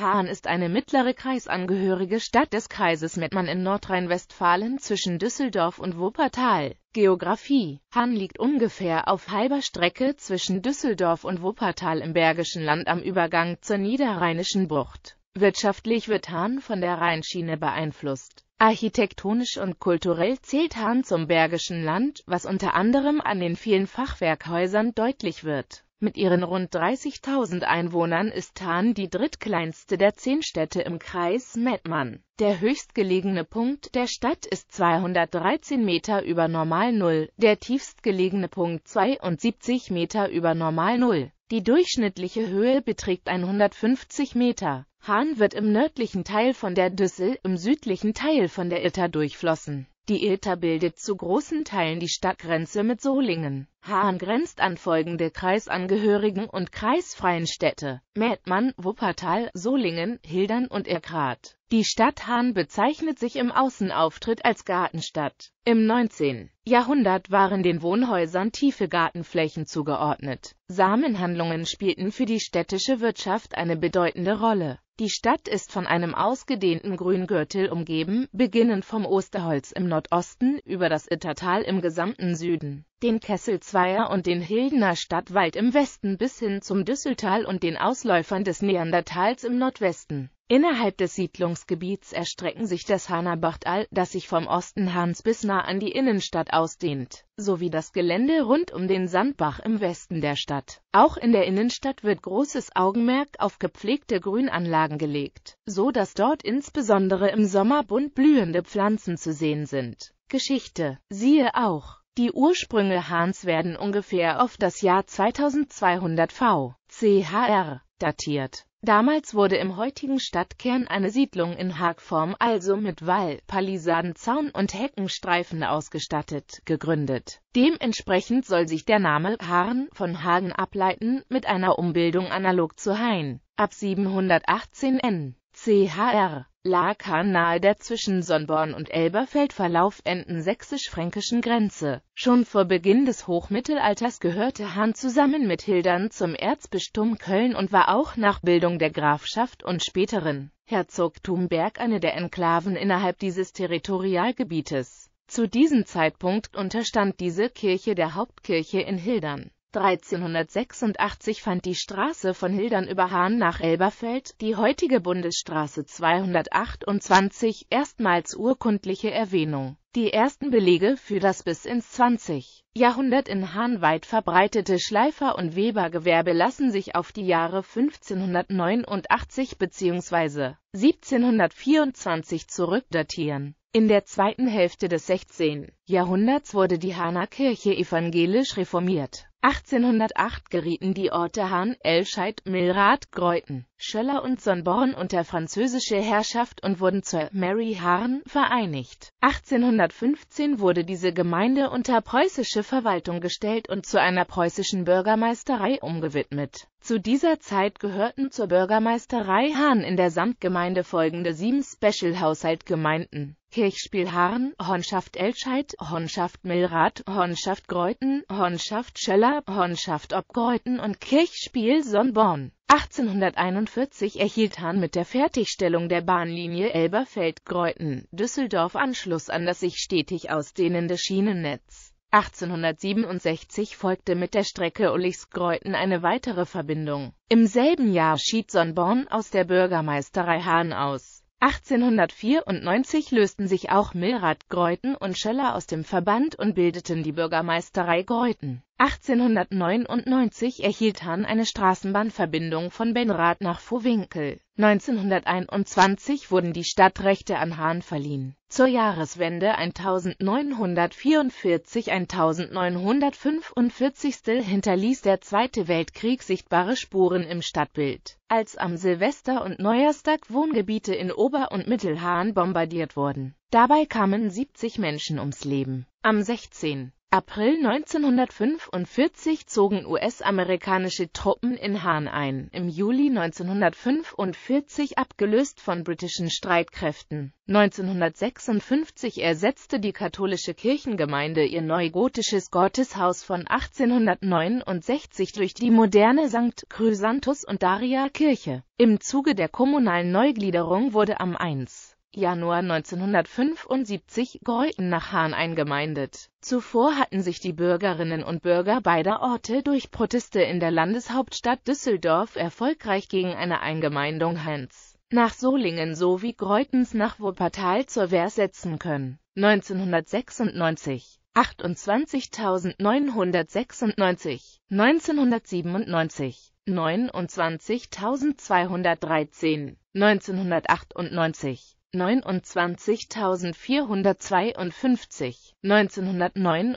Hahn ist eine mittlere kreisangehörige Stadt des Kreises Mettmann in Nordrhein-Westfalen zwischen Düsseldorf und Wuppertal. Geografie Hahn liegt ungefähr auf halber Strecke zwischen Düsseldorf und Wuppertal im Bergischen Land am Übergang zur Niederrheinischen Bucht. Wirtschaftlich wird Hahn von der Rheinschiene beeinflusst. Architektonisch und kulturell zählt Hahn zum Bergischen Land, was unter anderem an den vielen Fachwerkhäusern deutlich wird mit ihren rund 30.000 Einwohnern ist Tarn die drittkleinste der zehn Städte im Kreis Mettmann. Der höchstgelegene Punkt der Stadt ist 213 Meter über Normal Null, der tiefstgelegene Punkt 72 Meter über Normal Null. Die durchschnittliche Höhe beträgt 150 Meter. Hahn wird im nördlichen Teil von der Düssel, im südlichen Teil von der Itter durchflossen die Ilter bildet zu großen Teilen die Stadtgrenze mit Solingen. Hahn grenzt an folgende kreisangehörigen und kreisfreien Städte: Mettmann, Wuppertal, Solingen, Hildern und Erkrath. Die Stadt Hahn bezeichnet sich im Außenauftritt als Gartenstadt. Im 19. Jahrhundert waren den Wohnhäusern tiefe Gartenflächen zugeordnet. Samenhandlungen spielten für die städtische Wirtschaft eine bedeutende Rolle die Stadt ist von einem ausgedehnten Grüngürtel umgeben, beginnend vom Osterholz im Nordosten über das Ittertal im gesamten Süden, den Kesselzweier und den Hildener Stadtwald im Westen bis hin zum Düsseltal und den Ausläufern des Neandertals im Nordwesten. Innerhalb des Siedlungsgebiets erstrecken sich das Hanabachtal, das sich vom Osten Hans bis nah an die Innenstadt ausdehnt, sowie das Gelände rund um den Sandbach im Westen der Stadt. Auch in der Innenstadt wird großes Augenmerk auf gepflegte Grünanlagen gelegt, so dass dort insbesondere im Sommer bunt blühende Pflanzen zu sehen sind. Geschichte. Siehe auch. Die Ursprünge Hahns werden ungefähr auf das Jahr 2200 v. CHR datiert. Damals wurde im heutigen Stadtkern eine Siedlung in Hagform, also mit Wall, Palisaden, Zaun und Heckenstreifen ausgestattet, gegründet. Dementsprechend soll sich der Name Haaren von Hagen ableiten, mit einer Umbildung analog zu Hain. Ab 718 n. Chr. Laaka nahe der zwischen Sonnborn und Elberfeld verlaufenden sächsisch-fränkischen Grenze. Schon vor Beginn des Hochmittelalters gehörte Hahn zusammen mit Hildern zum Erzbistum Köln und war auch nach Bildung der Grafschaft und späteren Herzogtum Berg eine der Enklaven innerhalb dieses Territorialgebietes. Zu diesem Zeitpunkt unterstand diese Kirche der Hauptkirche in Hildern 1386 fand die Straße von Hildern über Hahn nach Elberfeld, die heutige Bundesstraße 228, erstmals urkundliche Erwähnung. Die ersten Belege für das bis ins 20. Jahrhundert in Hahn weit verbreitete Schleifer- und Webergewerbe lassen sich auf die Jahre 1589 bzw. 1724 zurückdatieren. In der zweiten Hälfte des 16. Jahrhunderts wurde die Hahner Kirche evangelisch reformiert 1808 gerieten die Orte Hahn, Elscheid, Millrath, Greuthen, Schöller und Sonnborn unter französische Herrschaft und wurden zur Mary Hahn vereinigt. 1815 wurde diese Gemeinde unter preußische Verwaltung gestellt und zu einer preußischen Bürgermeisterei umgewidmet zu dieser Zeit gehörten zur Bürgermeisterei Hahn in der Samtgemeinde folgende sieben Special-Haushaltgemeinden. Kirchspiel Hahn, Honschaft Elscheid, Honschaft Millrath, Honschaft Greuthen, Honschaft Schöller, Honschaft Obgreuthen und Kirchspiel Sonnborn. 1841 erhielt Hahn mit der Fertigstellung der Bahnlinie Elberfeld-Greuthen, Düsseldorf Anschluss an das sich stetig ausdehnende Schienennetz. 1867 folgte mit der Strecke Ulrichsgreuthen eine weitere Verbindung. Im selben Jahr schied Sonnborn aus der Bürgermeisterei Hahn aus. 1894 lösten sich auch Milrath-Greuthen und Schöller aus dem Verband und bildeten die Bürgermeisterei Greuthen 1899 erhielt Hahn eine Straßenbahnverbindung von Benrath nach Vohwinkel. 1921 wurden die Stadtrechte an Hahn verliehen. Zur Jahreswende 1944-1945 hinterließ der Zweite Weltkrieg sichtbare Spuren im Stadtbild, als am Silvester- und Neujahrstag Wohngebiete in Ober- und Mittelhahn bombardiert wurden. Dabei kamen 70 Menschen ums Leben. Am 16. April 1945 zogen US-amerikanische Truppen in Hahn ein, im Juli 1945 abgelöst von britischen Streitkräften. 1956 ersetzte die katholische Kirchengemeinde ihr neugotisches Gotteshaus von 1869 durch die moderne St. Chrysanthus und Daria Kirche. Im Zuge der kommunalen Neugliederung wurde am 1. Januar 1975 Greuthen nach Hahn eingemeindet. Zuvor hatten sich die Bürgerinnen und Bürger beider Orte durch Proteste in der Landeshauptstadt Düsseldorf erfolgreich gegen eine Eingemeindung Hahns nach Solingen sowie Greutens nach Wuppertal zur Wehr setzen können. 1996 28.996 1997 29.213 1998 29.452, 1999,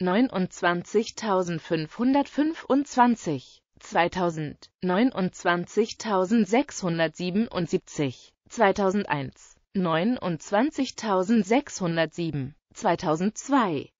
29.525, 2000, 29.677, 2001, 29.607, 2002, 29.518,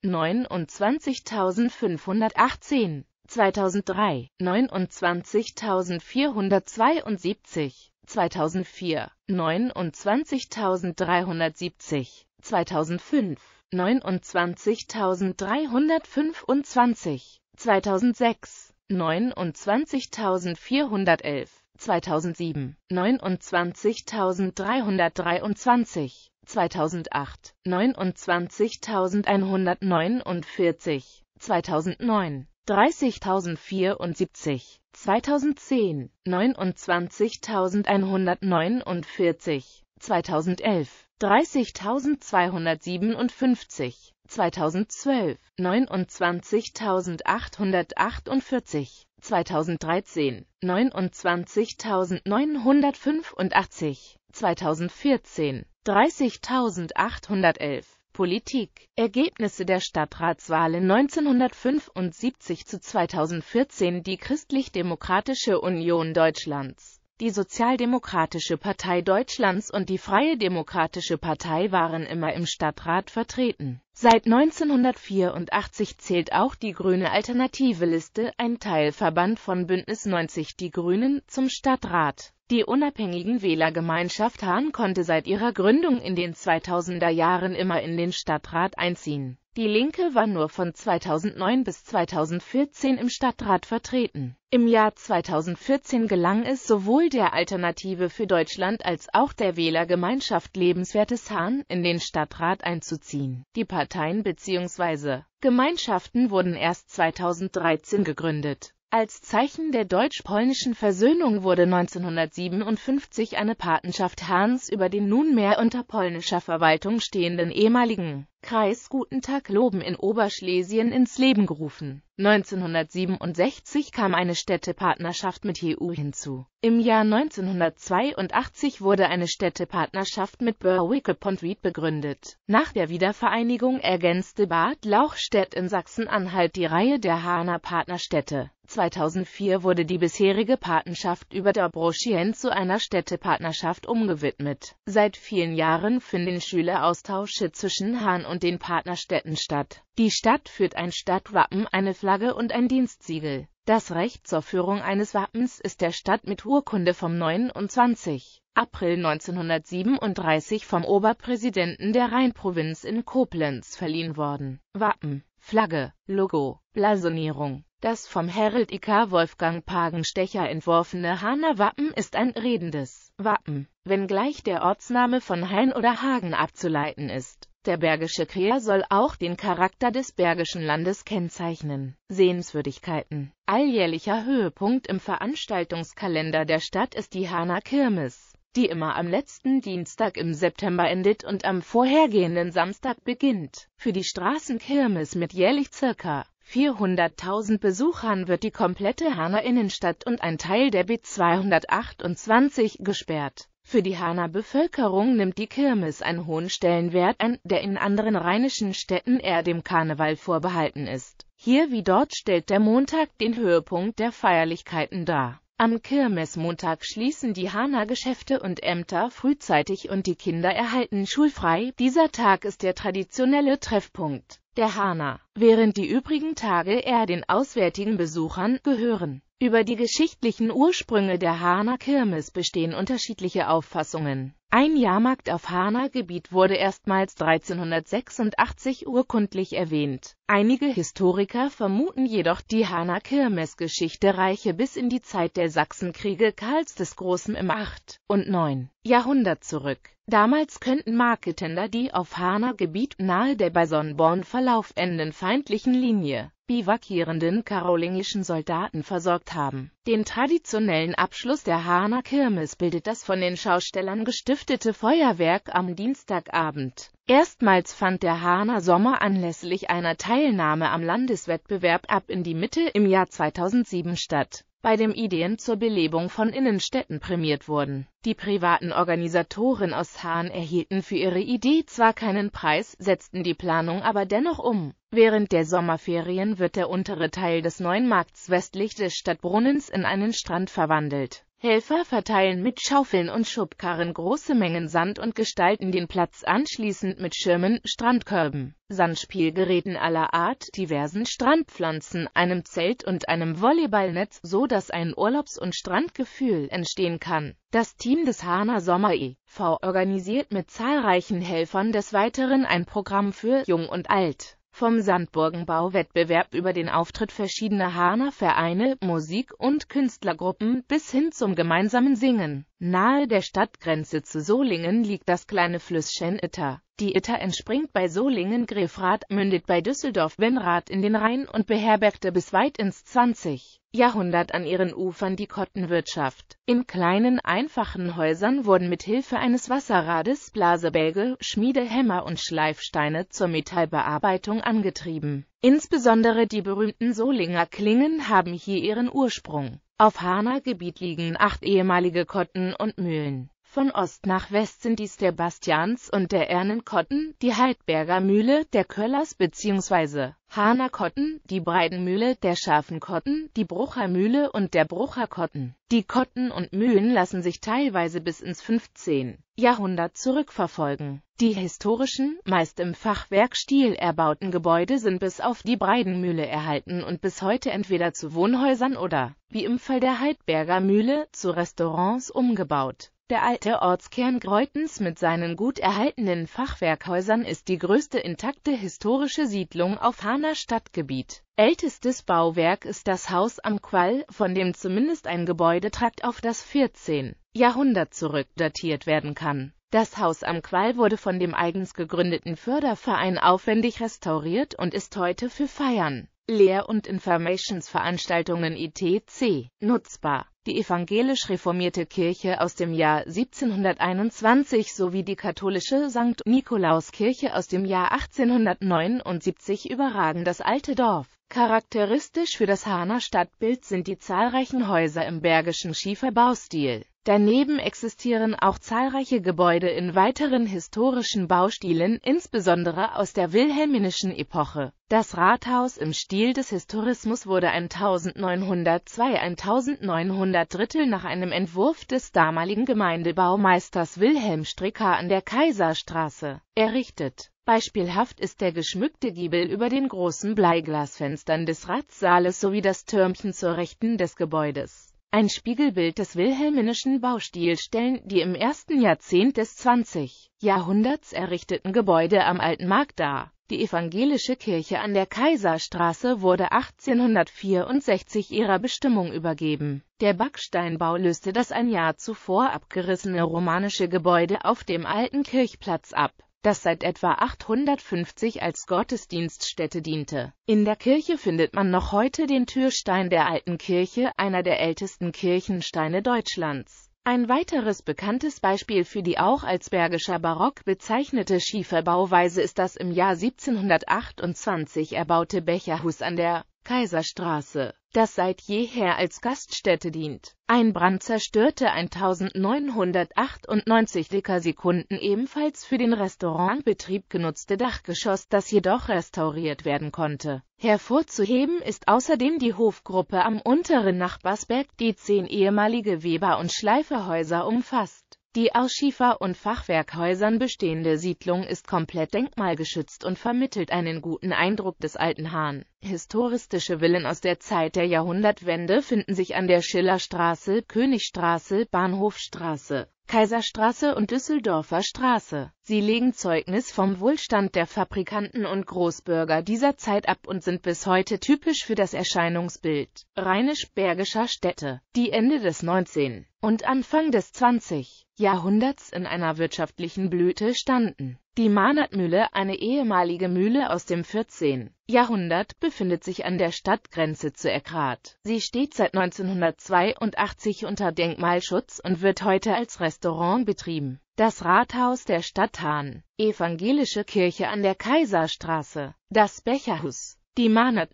2003, 29.472 2004 29.370, 2005 29.325, 2006 29.411, 2007 29.323, 2008 29.149, 2009 30.074, 2010, 29.149, 2011, 30.257, 2012, 29.848, 2013, 29.985, 2014, 30.811, Politik Ergebnisse der Stadtratswahlen 1975 zu 2014 Die Christlich-Demokratische Union Deutschlands, die Sozialdemokratische Partei Deutschlands und die Freie Demokratische Partei waren immer im Stadtrat vertreten Seit 1984 zählt auch die Grüne Alternative Liste, ein Teilverband von Bündnis 90 Die Grünen, zum Stadtrat. Die unabhängigen Wählergemeinschaft Hahn konnte seit ihrer Gründung in den 2000er Jahren immer in den Stadtrat einziehen die Linke war nur von 2009 bis 2014 im Stadtrat vertreten. Im Jahr 2014 gelang es sowohl der Alternative für Deutschland als auch der Wählergemeinschaft Lebenswertes Hahn, in den Stadtrat einzuziehen. Die Parteien bzw. Gemeinschaften wurden erst 2013 gegründet. Als Zeichen der deutsch-polnischen Versöhnung wurde 1957 eine Patenschaft Hahns über den nunmehr unter polnischer Verwaltung stehenden ehemaligen Kreis Guten Tag Loben in Oberschlesien ins Leben gerufen. 1967 kam eine Städtepartnerschaft mit EU hinzu. Im Jahr 1982 wurde eine Städtepartnerschaft mit Berwick upon Tweed begründet. Nach der Wiedervereinigung ergänzte Bad Lauchstädt in Sachsen-Anhalt die Reihe der Hahner Partnerstädte. 2004 wurde die bisherige Partnerschaft über Dobroschien zu einer Städtepartnerschaft umgewidmet. Seit vielen Jahren finden Schüleraustausch zwischen Hahn und den Partnerstädten statt. Die Stadt führt ein Stadtwappen, eine Flagge und ein Dienstsiegel. Das Recht zur Führung eines Wappens ist der Stadt mit Urkunde vom 29. April 1937 vom Oberpräsidenten der Rheinprovinz in Koblenz verliehen worden. Wappen, Flagge, Logo, Blasonierung das vom Herald IK Wolfgang Pagenstecher entworfene Hahner Wappen ist ein redendes Wappen, wenngleich der Ortsname von Hain oder Hagen abzuleiten ist. Der Bergische Kreer soll auch den Charakter des Bergischen Landes kennzeichnen. Sehenswürdigkeiten Alljährlicher Höhepunkt im Veranstaltungskalender der Stadt ist die Hana Kirmes, die immer am letzten Dienstag im September endet und am vorhergehenden Samstag beginnt. Für die Straßenkirmes mit jährlich ca. 400.000 Besuchern wird die komplette Hanner Innenstadt und ein Teil der B228 gesperrt. Für die Hahner Bevölkerung nimmt die Kirmes einen hohen Stellenwert an, der in anderen rheinischen Städten eher dem Karneval vorbehalten ist. Hier wie dort stellt der Montag den Höhepunkt der Feierlichkeiten dar. Am Kirmesmontag schließen die Hahner Geschäfte und Ämter frühzeitig und die Kinder erhalten schulfrei. Dieser Tag ist der traditionelle Treffpunkt der Hahner, während die übrigen Tage eher den auswärtigen Besuchern gehören. Über die geschichtlichen Ursprünge der Hahner Kirmes bestehen unterschiedliche Auffassungen. Ein Jahrmarkt auf Hahner Gebiet wurde erstmals 1386 urkundlich erwähnt. Einige Historiker vermuten jedoch die Hahner Kirmes-Geschichte reiche bis in die Zeit der Sachsenkriege Karls des Großen im 8. und 9. Jahrhundert zurück. Damals könnten Marketender die auf Hahner Gebiet nahe der bei Sonnborn Verlauf verlaufenden feindlichen Linie biwakierenden karolingischen Soldaten versorgt haben. Den traditionellen Abschluss der Haaner Kirmes bildet das von den Schaustellern gestiftete Feuerwerk am Dienstagabend. Erstmals fand der Haaner Sommer anlässlich einer Teilnahme am Landeswettbewerb ab in die Mitte im Jahr 2007 statt bei dem Ideen zur Belebung von Innenstädten prämiert wurden. Die privaten Organisatoren aus Hahn erhielten für ihre Idee zwar keinen Preis, setzten die Planung aber dennoch um. Während der Sommerferien wird der untere Teil des neuen Markts westlich des Stadtbrunnens in einen Strand verwandelt Helfer verteilen mit Schaufeln und Schubkarren große Mengen Sand und gestalten den Platz anschließend mit Schirmen, Strandkörben, Sandspielgeräten aller Art, diversen Strandpflanzen, einem Zelt und einem Volleyballnetz, so dass ein Urlaubs- und Strandgefühl entstehen kann. Das Team des Hana Sommer e.V. organisiert mit zahlreichen Helfern des Weiteren ein Programm für Jung und Alt. Vom Sandburgenbauwettbewerb über den Auftritt verschiedener Hahner Vereine, Musik- und Künstlergruppen bis hin zum gemeinsamen Singen. Nahe der Stadtgrenze zu Solingen liegt das kleine Flüsschen Itter. Die Itter entspringt bei Solingen-Grefrath, mündet bei düsseldorf Wenrath in den Rhein und beherbergte bis weit ins 20. Jahrhundert an ihren Ufern die Kottenwirtschaft. In kleinen, einfachen Häusern wurden mit Hilfe eines Wasserrades Blasebälge, Schmiede, Hämmer und Schleifsteine zur Metallbearbeitung angetrieben. Insbesondere die berühmten Solinger Klingen haben hier ihren Ursprung. Auf Hahner Gebiet liegen acht ehemalige Kotten und Mühlen von Ost nach West sind dies der Bastians und der Ernenkotten, die Heidberger Mühle, der Köllers bzw. Hahnerkotten, die Breidenmühle, der Schafenkotten, die Brucher Mühle und der Brucherkotten. Die Kotten und Mühlen lassen sich teilweise bis ins 15. Jahrhundert zurückverfolgen. Die historischen, meist im Fachwerkstil erbauten Gebäude sind bis auf die Breidenmühle erhalten und bis heute entweder zu Wohnhäusern oder, wie im Fall der Heidberger Mühle, zu Restaurants umgebaut. Der alte Ortskern Greutens mit seinen gut erhaltenen Fachwerkhäusern ist die größte intakte historische Siedlung auf Haner Stadtgebiet. Ältestes Bauwerk ist das Haus am Qual, von dem zumindest ein Gebäudetrakt auf das 14. Jahrhundert zurückdatiert werden kann. Das Haus am Qual wurde von dem eigens gegründeten Förderverein aufwendig restauriert und ist heute für Feiern, Lehr- und Informationsveranstaltungen ITC, nutzbar. Die evangelisch reformierte Kirche aus dem Jahr 1721 sowie die katholische St. Nikolauskirche aus dem Jahr 1879 überragen das alte Dorf. Charakteristisch für das Hahner Stadtbild sind die zahlreichen Häuser im bergischen Schieferbaustil Daneben existieren auch zahlreiche Gebäude in weiteren historischen Baustilen, insbesondere aus der wilhelminischen Epoche. Das Rathaus im Stil des Historismus wurde 1902-1903 nach einem Entwurf des damaligen Gemeindebaumeisters Wilhelm Stricker an der Kaiserstraße errichtet. Beispielhaft ist der geschmückte Giebel über den großen Bleiglasfenstern des Ratssaales sowie das Türmchen zur Rechten des Gebäudes ein Spiegelbild des wilhelminischen Baustils stellen die im ersten Jahrzehnt des 20. Jahrhunderts errichteten Gebäude am Alten Markt dar. Die evangelische Kirche an der Kaiserstraße wurde 1864 ihrer Bestimmung übergeben. Der Backsteinbau löste das ein Jahr zuvor abgerissene romanische Gebäude auf dem alten Kirchplatz ab das seit etwa 850 als Gottesdienststätte diente. In der Kirche findet man noch heute den Türstein der alten Kirche, einer der ältesten Kirchensteine Deutschlands. Ein weiteres bekanntes Beispiel für die auch als Bergischer Barock bezeichnete Schieferbauweise ist das im Jahr 1728 erbaute Becherhus an der Kaiserstraße das seit jeher als Gaststätte dient. Ein Brand zerstörte 1998 Sekunden ebenfalls für den Restaurantbetrieb genutzte Dachgeschoss, das jedoch restauriert werden konnte. Hervorzuheben ist außerdem die Hofgruppe am unteren Nachbarsberg, die zehn ehemalige Weber- und Schleiferhäuser umfasst. Die aus Schiefer- und Fachwerkhäusern bestehende Siedlung ist komplett denkmalgeschützt und vermittelt einen guten Eindruck des alten Hahn. Historistische Villen aus der Zeit der Jahrhundertwende finden sich an der Schillerstraße, Königstraße, Bahnhofstraße Kaiserstraße und Düsseldorfer Straße. Sie legen Zeugnis vom Wohlstand der Fabrikanten und Großbürger dieser Zeit ab und sind bis heute typisch für das Erscheinungsbild rheinisch-bergischer Städte, die Ende des 19. und Anfang des 20. Jahrhunderts in einer wirtschaftlichen Blüte standen. Die Mahnertmühle, eine ehemalige Mühle aus dem 14. Jahrhundert befindet sich an der Stadtgrenze zu Eckrath. Sie steht seit 1982 unter Denkmalschutz und wird heute als Restaurant betrieben. Das Rathaus der Stadt Hahn, Evangelische Kirche an der Kaiserstraße, das Becherhus, die mahnert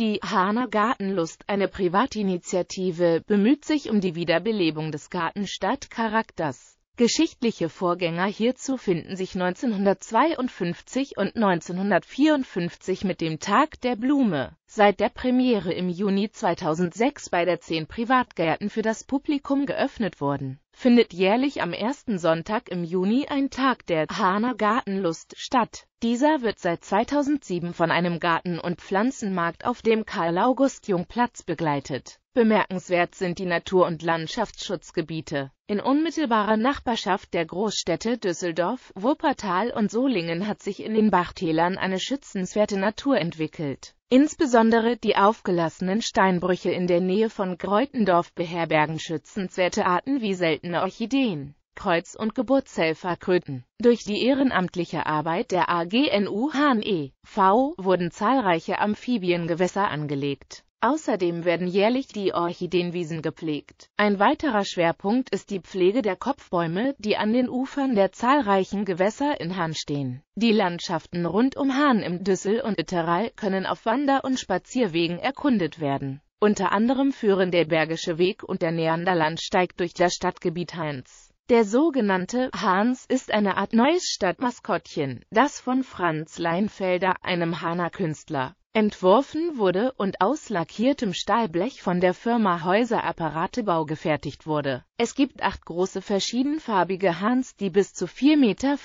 die Hahner Gartenlust, eine Privatinitiative, bemüht sich um die Wiederbelebung des Gartenstadtcharakters. Geschichtliche Vorgänger hierzu finden sich 1952 und 1954 mit dem Tag der Blume seit der Premiere im Juni 2006 bei der 10 Privatgärten für das Publikum geöffnet wurden, findet jährlich am ersten Sonntag im Juni ein Tag der Hahner Gartenlust statt. Dieser wird seit 2007 von einem Garten- und Pflanzenmarkt auf dem Karl-August-Jung-Platz begleitet. Bemerkenswert sind die Natur- und Landschaftsschutzgebiete. In unmittelbarer Nachbarschaft der Großstädte Düsseldorf, Wuppertal und Solingen hat sich in den Bachtälern eine schützenswerte Natur entwickelt Insbesondere die aufgelassenen Steinbrüche in der Nähe von Greutendorf beherbergen schützenswerte Arten wie seltene Orchideen, Kreuz- und Geburtshelferkröten. Durch die ehrenamtliche Arbeit der AGNU HNE, V, wurden zahlreiche Amphibiengewässer angelegt Außerdem werden jährlich die Orchideenwiesen gepflegt. Ein weiterer Schwerpunkt ist die Pflege der Kopfbäume, die an den Ufern der zahlreichen Gewässer in Hahn stehen. Die Landschaften rund um Hahn im Düssel und Itterall können auf Wander- und Spazierwegen erkundet werden. Unter anderem führen der Bergische Weg und der Neanderlandsteig durch das Stadtgebiet Hahns. Der sogenannte Hans ist eine Art neues Stadtmaskottchen, das von Franz Leinfelder, einem Hahner Künstler, Entworfen wurde und aus lackiertem Stahlblech von der Firma Häuser Apparatebau gefertigt wurde es gibt acht große verschiedenfarbige Hahns, die bis zu 4,50 Meter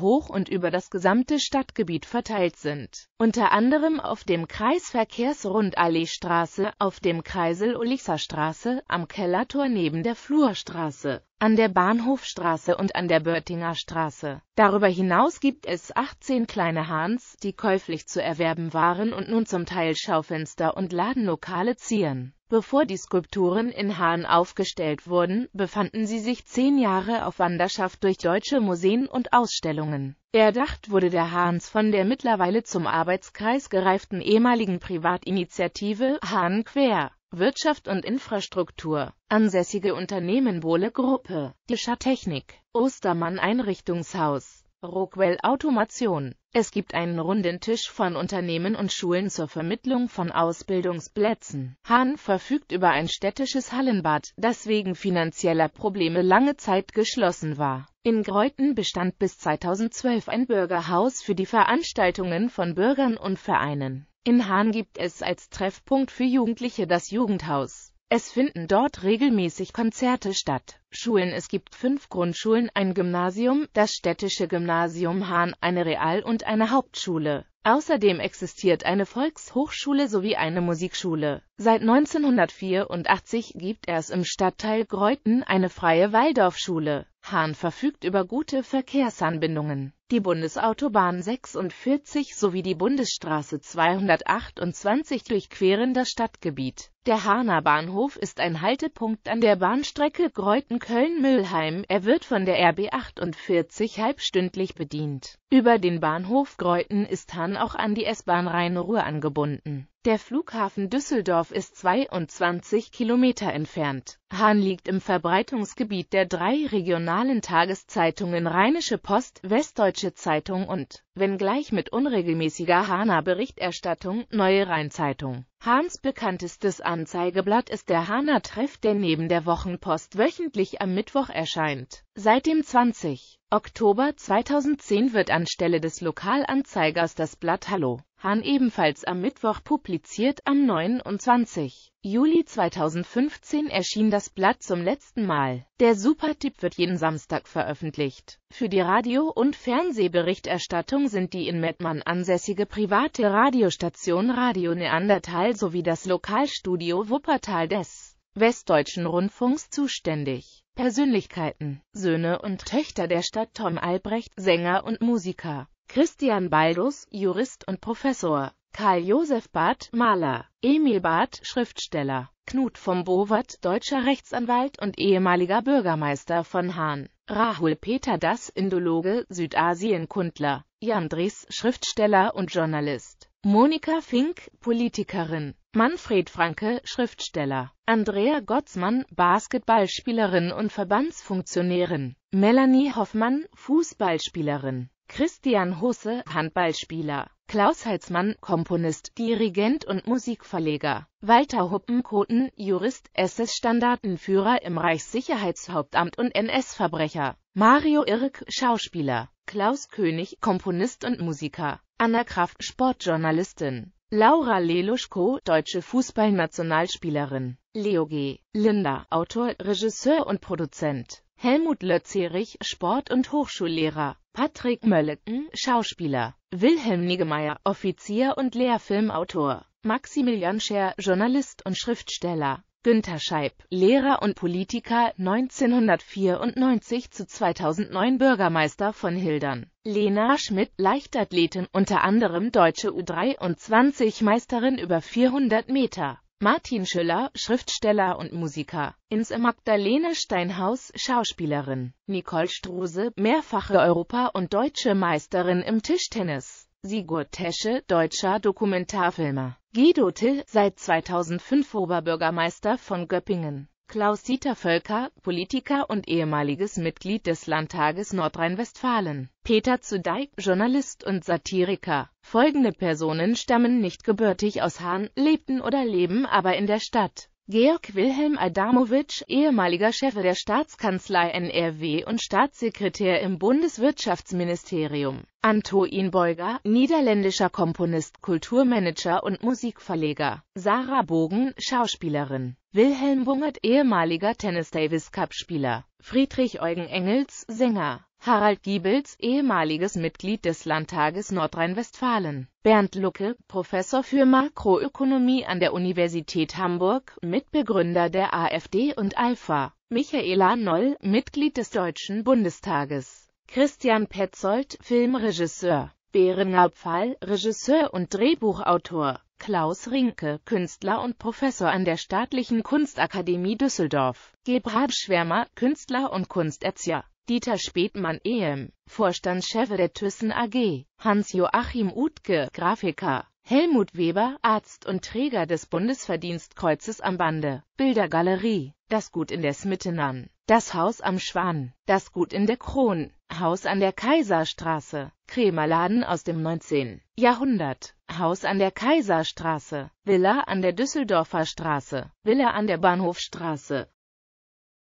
hoch und über das gesamte Stadtgebiet verteilt sind. Unter anderem auf dem Kreisverkehrsrundalleestraße, auf dem Kreisel Ulichser Straße, am Kellertor neben der Flurstraße, an der Bahnhofstraße und an der Börtinger Straße. Darüber hinaus gibt es 18 kleine Hahns, die käuflich zu erwerben waren und nun zum Teil Schaufenster und Ladenlokale zieren Bevor die Skulpturen in Hahn aufgestellt wurden, befanden sie sich zehn Jahre auf Wanderschaft durch deutsche Museen und Ausstellungen. Erdacht wurde der Hahns von der mittlerweile zum Arbeitskreis gereiften ehemaligen Privatinitiative Hahn Quer. Wirtschaft und Infrastruktur, ansässige Unternehmen Bohle Gruppe, Discher Technik, Ostermann Einrichtungshaus, Rockwell Automation, es gibt einen runden Tisch von Unternehmen und Schulen zur Vermittlung von Ausbildungsplätzen. Hahn verfügt über ein städtisches Hallenbad, das wegen finanzieller Probleme lange Zeit geschlossen war. In Greuthen bestand bis 2012 ein Bürgerhaus für die Veranstaltungen von Bürgern und Vereinen. In Hahn gibt es als Treffpunkt für Jugendliche das Jugendhaus. Es finden dort regelmäßig Konzerte statt. Schulen Es gibt fünf Grundschulen, ein Gymnasium, das städtische Gymnasium Hahn, eine Real- und eine Hauptschule. Außerdem existiert eine Volkshochschule sowie eine Musikschule. Seit 1984 gibt es im Stadtteil Greuthen eine freie Waldorfschule. Hahn verfügt über gute Verkehrsanbindungen. Die Bundesautobahn 46 sowie die Bundesstraße 228 durchqueren das Stadtgebiet. Der Hahner Bahnhof ist ein Haltepunkt an der Bahnstrecke Greuthen-Köln-Mülheim. Er wird von der RB 48 halbstündlich bedient. Über den Bahnhof Greuthen ist Hahn auch an die S-Bahn Rhein-Ruhr angebunden der Flughafen Düsseldorf ist 22 Kilometer entfernt. Hahn liegt im Verbreitungsgebiet der drei regionalen Tageszeitungen Rheinische Post, Westdeutsche Zeitung und, wenngleich mit unregelmäßiger Hahner Berichterstattung, Neue Rheinzeitung. Hahns bekanntestes Anzeigeblatt ist der Hahner Treff, der neben der Wochenpost wöchentlich am Mittwoch erscheint. Seit dem 20. Oktober 2010 wird anstelle des Lokalanzeigers das Blatt Hallo Hahn ebenfalls am Mittwoch publiziert. Am 29. Juli 2015 erschien das Blatt zum letzten Mal. Der Supertipp wird jeden Samstag veröffentlicht. Für die Radio- und Fernsehberichterstattung sind die in Mettmann ansässige private Radiostation Radio Neandertal sowie das Lokalstudio Wuppertal des Westdeutschen Rundfunks zuständig. Persönlichkeiten, Söhne und Töchter der Stadt Tom Albrecht, Sänger und Musiker. Christian Baldus, Jurist und Professor, Karl Josef Barth, Maler, Emil Barth, Schriftsteller, Knut vom Bowert, deutscher Rechtsanwalt und ehemaliger Bürgermeister von Hahn, Rahul Peter Das, Indologe, Südasienkundler, Jan Dries, Schriftsteller und Journalist, Monika Fink, Politikerin, Manfred Franke, Schriftsteller, Andrea Gottsmann, Basketballspielerin und Verbandsfunktionärin, Melanie Hoffmann, Fußballspielerin, Christian Husse, Handballspieler, Klaus Heizmann, Komponist, Dirigent und Musikverleger, Walter Huppenkoten, Jurist, SS-Standartenführer im Reichssicherheitshauptamt und NS-Verbrecher, Mario Irk, Schauspieler, Klaus König, Komponist und Musiker, Anna Kraft, Sportjournalistin, Laura Leluschko, deutsche Fußballnationalspielerin, Leo G. Linder, Autor, Regisseur und Produzent. Helmut Lötzerich, Sport- und Hochschullehrer, Patrick Mölleken, Schauspieler, Wilhelm Niggemeier, Offizier und Lehrfilmautor, Maximilian Scher, Journalist und Schriftsteller, Günter Scheib, Lehrer und Politiker, 1994 zu 2009 Bürgermeister von Hildern, Lena Schmidt, Leichtathletin, unter anderem deutsche U23-Meisterin über 400 Meter, Martin Schüller, Schriftsteller und Musiker. Inse Magdalene Steinhaus, Schauspielerin. Nicole Struse, mehrfache Europa- und deutsche Meisterin im Tischtennis. Sigurd Tesche, deutscher Dokumentarfilmer. Guido Till, seit 2005 Oberbürgermeister von Göppingen. Klaus-Dieter Völker, Politiker und ehemaliges Mitglied des Landtages Nordrhein-Westfalen. Peter Zudeik, Journalist und Satiriker. Folgende Personen stammen nicht gebürtig aus Hahn, lebten oder leben aber in der Stadt. Georg Wilhelm Adamowitsch, ehemaliger Chef der Staatskanzlei NRW und Staatssekretär im Bundeswirtschaftsministerium. Antoine Beuger, niederländischer Komponist, Kulturmanager und Musikverleger. Sarah Bogen, Schauspielerin. Wilhelm Bungert, ehemaliger Tennis-Davis-Cup-Spieler. Friedrich Eugen Engels, Sänger. Harald Giebels, ehemaliges Mitglied des Landtages Nordrhein-Westfalen, Bernd Lucke, Professor für Makroökonomie an der Universität Hamburg, Mitbegründer der AfD und Alpha, Michaela Noll, Mitglied des Deutschen Bundestages, Christian Petzold, Filmregisseur, Berenger Pfahl, Regisseur und Drehbuchautor, Klaus Rinke, Künstler und Professor an der Staatlichen Kunstakademie Düsseldorf, Gebrad Schwärmer, Künstler und Kunsterzieher, Dieter Spätmann EM, Vorstandschef der Thyssen AG, Hans-Joachim Utke, Grafiker, Helmut Weber, Arzt und Träger des Bundesverdienstkreuzes am Bande, Bildergalerie, das Gut in der Smittenan, das Haus am Schwan, das Gut in der Kron, Haus an der Kaiserstraße, Krämerladen aus dem 19. Jahrhundert, Haus an der Kaiserstraße, Villa an der Düsseldorfer Straße, Villa an der Bahnhofstraße,